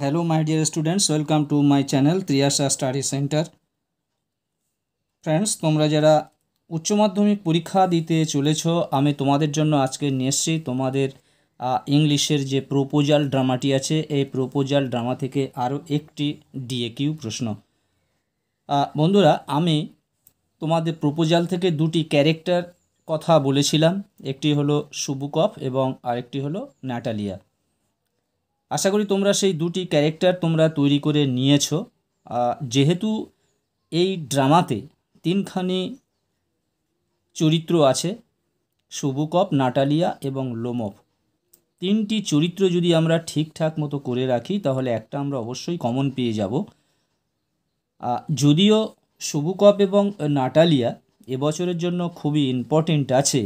hello my dear students welcome to my channel Triyasha study centre friends তোমরা যারা উচ্চ মাধ্যমিক পরীক্ষা দিতে চলেছ আমি তোমাদের জন্য আজকে নিয়ে এসছি তোমাদের ইংলিশের যে প্রোপোজাল ড্রামাটি আছে এই প্রোপোজাল ড্রামা থেকে আরও একটি ডিএ কিউ প্রশ্ন বন্ধুরা আমি তোমাদের প্রোপোজাল থেকে দুটি ক্যারেক্টার কথা বলেছিলাম একটি হলো সুবুকফ এবং আরেকটি হলো ন্যাটালিয়া আশা করি তোমরা সেই দুটি ক্যারেক্টার তোমরা তৈরি করে নিয়েছ যেহেতু এই ড্রামাতে তিনখানি চরিত্র আছে সুবুকপ নাটালিয়া এবং লোমপ তিনটি চরিত্র যদি আমরা ঠিকঠাক মতো করে রাখি তাহলে একটা আমরা অবশ্যই কমন পেয়ে যাব যদিও সুবুকপ এবং নাটালিয়া এবছরের জন্য খুবই ইম্পর্টেন্ট আছে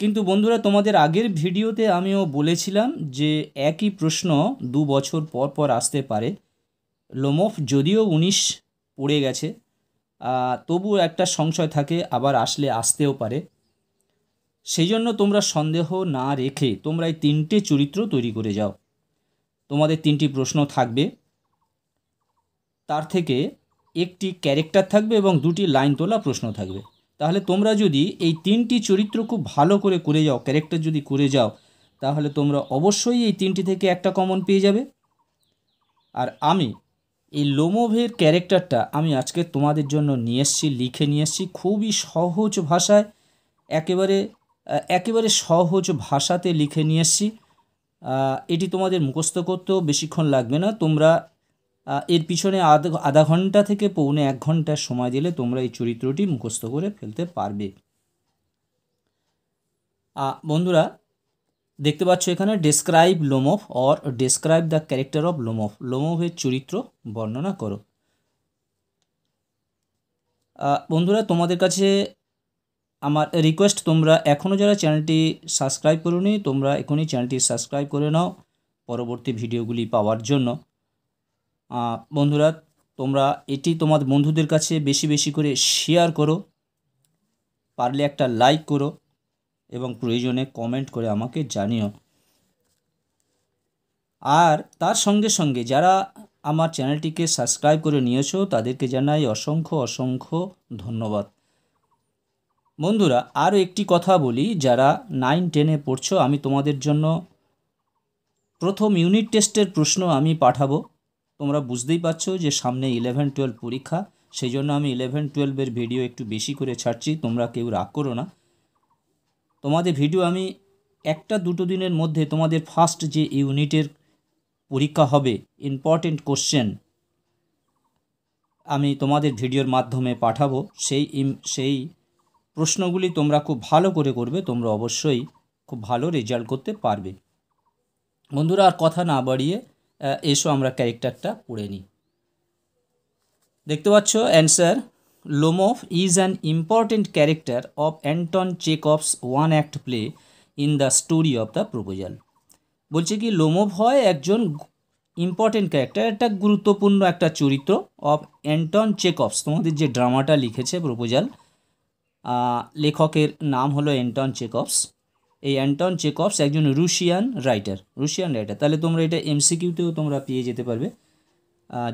কিন্তু বন্ধুরা তোমাদের আগের ভিডিওতে আমিও বলেছিলাম যে একই প্রশ্ন দু বছর পর পর আসতে পারে লোমফ যদিও উনিশ পড়ে গেছে তবু একটা সংশয় থাকে আবার আসলে আসতেও পারে সেই জন্য তোমরা সন্দেহ না রেখে তোমরা এই তিনটে চরিত্র তৈরি করে যাও তোমাদের তিনটি প্রশ্ন থাকবে তার থেকে একটি ক্যারেক্টার থাকবে এবং দুটি লাইন তোলা প্রশ্ন থাকবে তাহলে তোমরা যদি এই তিনটি চরিত্র খুব ভালো করে করে যাও ক্যারেক্টার যদি করে যাও তাহলে তোমরা অবশ্যই এই তিনটি থেকে একটা কমন পেয়ে যাবে আর আমি এই লোমোভের ক্যারেক্টারটা আমি আজকে তোমাদের জন্য নিয়ে এসছি লিখে নিয়ে এসছি খুবই সহজ ভাষায় একেবারে একেবারে সহজ ভাষাতে লিখে নিয়ে এসছি এটি তোমাদের মুখস্থ করতেও বেশিক্ষণ লাগবে না তোমরা এর পিছনে আধ আধা ঘন্টা থেকে পৌনে এক ঘন্টা সময় দিলে তোমরা এই চরিত্রটি মুখস্থ করে ফেলতে পারবে বন্ধুরা দেখতে পাচ্ছ এখানে describe Lomov or describe the character of Lomov লোমফের চরিত্র বর্ণনা করো বন্ধুরা তোমাদের কাছে আমার রিকোয়েস্ট তোমরা এখনও যারা চ্যানেলটি সাবস্ক্রাইব করোনি তোমরা এখনই চ্যানেলটি সাবস্ক্রাইব করে নাও পরবর্তী ভিডিওগুলি পাওয়ার জন্য বন্ধুরা তোমরা এটি তোমার বন্ধুদের কাছে বেশি বেশি করে শেয়ার করো পারলে একটা লাইক করো এবং প্রয়োজনে কমেন্ট করে আমাকে জানিও আর তার সঙ্গে সঙ্গে যারা আমার চ্যানেলটিকে সাবস্ক্রাইব করে নিয়েছো তাদেরকে জানাই অসংখ্য অসংখ্য ধন্যবাদ বন্ধুরা আরও একটি কথা বলি যারা নাইন টেনে পড়ছো আমি তোমাদের জন্য প্রথম ইউনিট টেস্টের প্রশ্ন আমি পাঠাবো তোমরা বুঝতেই পারছো যে সামনে ইলেভেন টুয়েলভ পরীক্ষা সেই জন্য আমি ইলেভেন টুয়েলভের ভিডিও একটু বেশি করে ছাড়ছি তোমরা কেউ রাগ করো না তোমাদের ভিডিও আমি একটা দুটো দিনের মধ্যে তোমাদের ফার্স্ট যে ইউনিটের পরীক্ষা হবে ইম্পর্টেন্ট কোশ্চেন আমি তোমাদের ভিডিওর মাধ্যমে পাঠাবো সেই সেই প্রশ্নগুলি তোমরা খুব ভালো করে করবে তোমরা অবশ্যই খুব ভালো রেজাল্ট করতে পারবে বন্ধুরা আর কথা না বাড়িয়ে এসো আমরা ক্যারেক্টারটা পড়ে নিই দেখতে পাচ্ছ answer Lomov is an important character of Anton Chekhov's one act play in the story of the proposal বলছে কি লোমোভ হয় একজন ইম্পর্টেন্ট ক্যারেক্টার একটা গুরুত্বপূর্ণ একটা চরিত্র অফ অ্যান্টন চেকঅফস তোমাদের যে ড্রামাটা লিখেছে প্রোপোজাল লেখকের নাম হলো অ্যান্টন চেকঅপস এই অ্যান্টন চেকপস একজন রুশিয়ান রাইটার রুশিয়ান রাইটার তাহলে তোমরা এটা এমসিকিউতেও তোমরা পেয়ে যেতে পারবে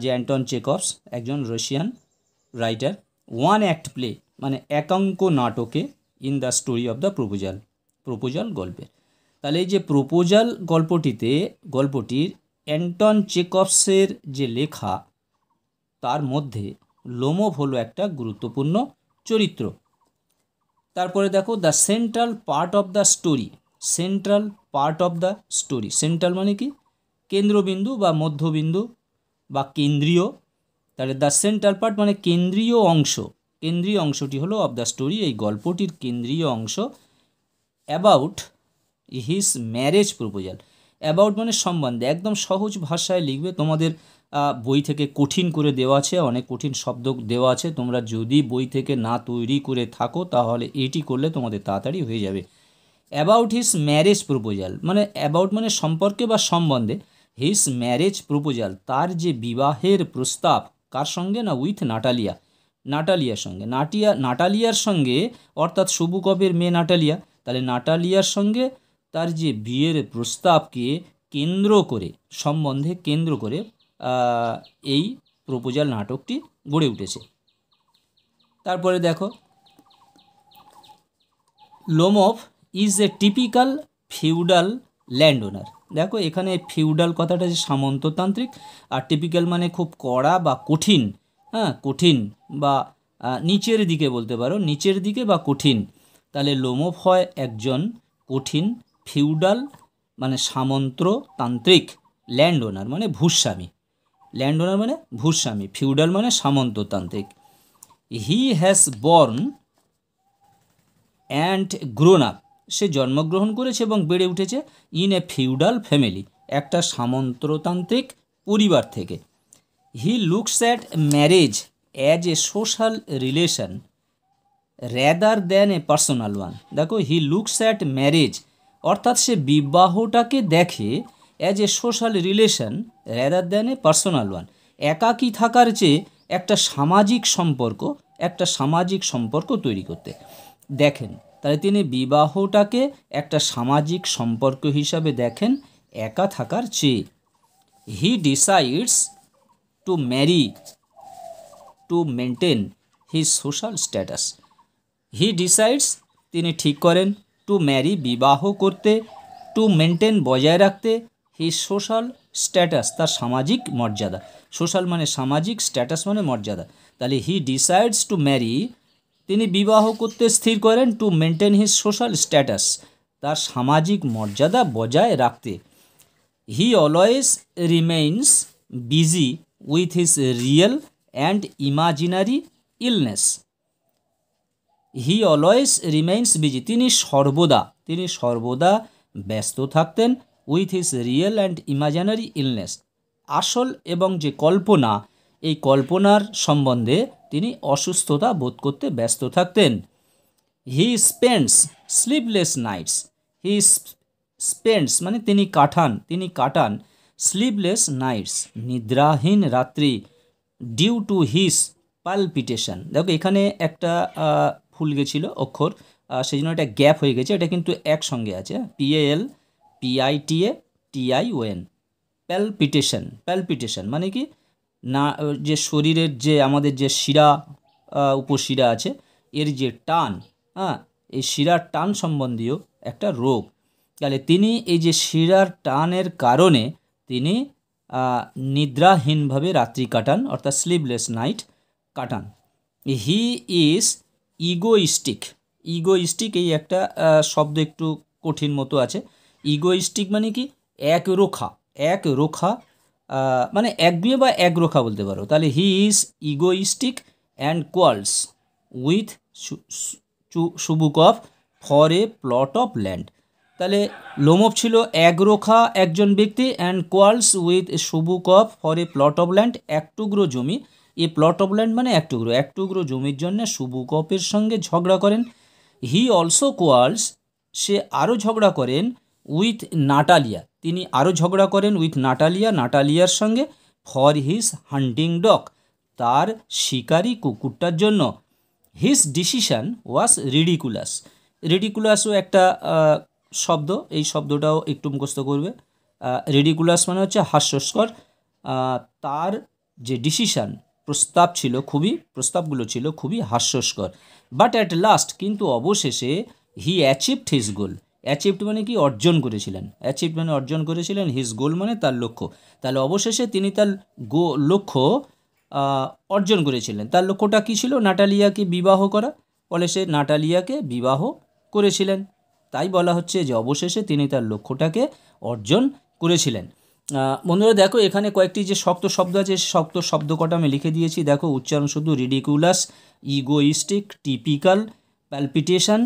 যে অ্যান্টন চেকপস একজন Russian writer one act play মানে একাঙ্ক নাটকে in the story of the proposal proposal গল্পের তাহলে এই যে প্রপোজাল গল্পটিতে গল্পটির অ্যান্টন চেকপসের যে লেখা তার মধ্যে লোমভ হলো একটা গুরুত্বপূর্ণ চরিত্র তারপরে দেখো the central part of the story central part of the story central মানে কি কেন্দ্রবিন্দু বা মধ্যবিন্দু বা কেন্দ্রীয় তাহলে দ্য সেন্ট্রাল পার্ট মানে কেন্দ্রীয় অংশ কেন্দ্রীয় অংশটি হলো অফ দ্য স্টোরি এই গল্পটির কেন্দ্রীয় অংশ about his marriage proposal about মানে সম্বন্ধে একদম সহজ ভাষায় লিখবে তোমাদের বই থেকে কঠিন করে দেওয়া আছে অনেক কঠিন শব্দ দেওয়া আছে তোমরা যদি বই থেকে না তৈরি করে থাকো তাহলে এটি করলে তোমাদের তাড়াতাড়ি হয়ে যাবে অ্যাবাউট হিস ম্যারেজ প্রপোজাল মানে অ্যাবাউট মানে সম্পর্কে বা সম্বন্ধে হিস ম্যারেজ প্রপোজাল তার যে বিবাহের প্রস্তাব কার সঙ্গে না উইথ নাটালিয়া নাটালিয়ার সঙ্গে নাটিয়া নাটালিয়ার সঙ্গে অর্থাৎ সবু কবের মেয়ে নাটালিয়া তাহলে নাটালিয়ার সঙ্গে তার যে বিয়ের প্রস্তাবকে কেন্দ্র করে সম্বন্ধে কেন্দ্র করে এই প্রপোজাল নাটকটি গড়ে উঠেছে তারপরে দেখো Lomov is a typical feudal land owner দেখো এখানে ফিউডাল কথাটা যে সামন্ততান্ত্রিক আর টিপিক্যাল মানে খুব কড়া বা কঠিন হ্যাঁ কঠিন বা নিচের দিকে বলতে পারো নিচের দিকে বা কঠিন তাহলে লোমফ হয় একজন কঠিন ফিউডাল মানে সামন্ততান্ত্রিক ল্যান্ড ওনার মানে ভূস্বামী ল্যান্ড ওনার মানে ভূস্বামী ফিউডাল মানে সামন্ততান্ত্রিক he has born and grown up সে জন্মগ্রহণ করেছে এবং বেড়ে উঠেছে ইন এ ফিউডাল ফ্যামিলি একটা সামন্ততান্ত্রিক পরিবার থেকে he looks at marriage as a social relation rather than a personal one দেখো হি লুকস অ্যাট ম্যারেজ অর্থাৎ সে বিবাহটাকে দেখে as a social relation rather than a personal one একাকী থাকার চেয়ে একটা সামাজিক সম্পর্ক একটা সামাজিক সম্পর্ক তৈরি করতে দেখেন তাহলে তিনি বিবাহটাকে একটা সামাজিক সম্পর্ক হিসাবে দেখেন একা থাকার চেয়ে he decides to marry to maintain his social status he decides তিনি ঠিক করেন টু ম্যারি বিবাহ করতে টু মেনটেন বজায় রাখতে হি সোশ্যাল স্ট্যাটাস তার সামাজিক মর্যাদা সোশ্যাল মানে সামাজিক স্ট্যাটাস মানে মর্যাদা তাহলে হি ডিসাইডস টু ম্যারি তিনি বিবাহ করতে স্থির করেন to maintain his social status তার সামাজিক মর্যাদা বজায় রাখতে he always remains busy with his real and imaginary illness he always remains busy তিনি সর্বদা তিনি সর্বদা ব্যস্ত থাকতেন with his real and imaginary illness আসল এবং যে কল্পনা এই কল্পনার সম্বন্ধে তিনি অসুস্থতা বোধ করতে ব্যস্ত থাকতেন he spends sleepless nights he spends মানে তিনি কাটান তিনি কাটান স্লিপলেস নাইটস নিদ্রাহীন রাত্রি ডিউ টু হিস পালপিটেশন দেখো এখানে একটা ফুল গেছিলো অক্ষর সেই জন্য এটা গ্যাপ হয়ে গেছে এটা কিন্তু একসঙ্গে আছে PAL PITA TION palpitation palpitation মানে কি না যে শরীরের যে আমাদের যে শিরা উপশিরা আছে এর যে টান হ্যাঁ এই শিরার টান সম্বন্ধীয় একটা রোগ তাহলে তিনি এই যে শিরার টানের কারণে তিনি নিদ্রাহীনভাবে রাত্রি কাটান অর্থাৎ স্লিভলেস নাইট কাটান হি ইজ ইগোইস্টিক ইগোইস্টিক এই একটা শব্দ একটু কঠিন মতো আছে ইগোইস্টিক মানে কি এক রোখা এক রোখা মানে একগুয়ে বা এক রোখা বলতে পারো তাহলে he is egoistic and quarrels with Chubukov of for a plot of land তাহলে লোমব ছিল এক রোখা একজন ব্যক্তি and quarrels with Chubukov of for a plot of land এক টুকরো জমি এ প্লট অফ ল্যান্ড মানে এক টুকরো এক টুকরো জমির জন্য সুবুক অফের সঙ্গে ঝগড়া করেন হি অলসো কোয়ালস সে আরও ঝগড়া করেন উইথ নাটালিয়া তিনি আরও ঝগড়া করেন উইথ নাটালিয়া নাটালিয়ার সঙ্গে ফর হিস হান্টিং ডগ তার শিকারি কুকুরটার জন্য হিজ ডিসিশান ওয়াজ রিডিকুলাস রিডিকুলাসও একটা শব্দ এই শব্দটাও একটু মুখস্থ করবে রিডিকুলাস মানে হচ্ছে হাস্যস্কর তার যে ডিসিশান প্রস্তাব ছিল খুবই প্রস্তাবগুলো ছিল খুবই হাস্যস্কর বাট অ্যাট লাস্ট কিন্তু অবশেষে he achieved his goal achieved মানে কি অর্জন করেছিলেন অ্যাচিভড মানে অর্জন করেছিলেন হিজ গোল মানে তার লক্ষ্য তাহলে অবশেষে তিনি তার গো লক্ষ্য অর্জন করেছিলেন তার লক্ষ্যটা কী ছিল নাটালিয়াকে বিবাহ করা ফলে সে নাটালিয়াকে বিবাহ করেছিলেন তাই বলা হচ্ছে যে অবশেষে তিনি তার লক্ষ্যটাকে অর্জন করেছিলেন বন্ধুরা দেখো এখানে কয়েকটি যে শক্ত শব্দ আছে শক্ত শব্দ কটা আমি লিখে দিয়েছি দেখো উচ্চারণ শুধু ridiculous egoistic typical palpitation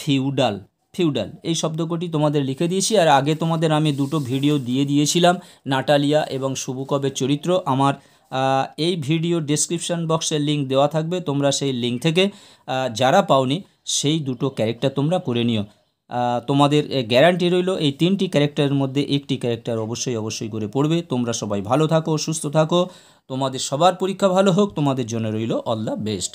feudal feudal এই শব্দকটি তোমাদের লিখে দিয়েছি আর আগে তোমাদের আমি দুটো ভিডিও দিয়ে দিয়েছিলাম নাটালিয়া এবং শুভকবের চরিত্র আমার এই ভিডিও ডেসক্রিপশান বক্সের লিঙ্ক দেওয়া থাকবে তোমরা সেই লিঙ্ক থেকে যারা পাওনি সেই দুটো ক্যারেক্টার তোমরা করে নিও তোমাদের গ্যারান্টি রইল এই তিনটি ক্যারেক্টারের মধ্যে একটি ক্যারেক্টার অবশ্যই অবশ্যই করে পড়বে তোমরা সবাই ভালো থাকো সুস্থ থাকো তোমাদের সবার পরীক্ষা ভালো হোক তোমাদের জন্য রইল অল দ্য বেস্ট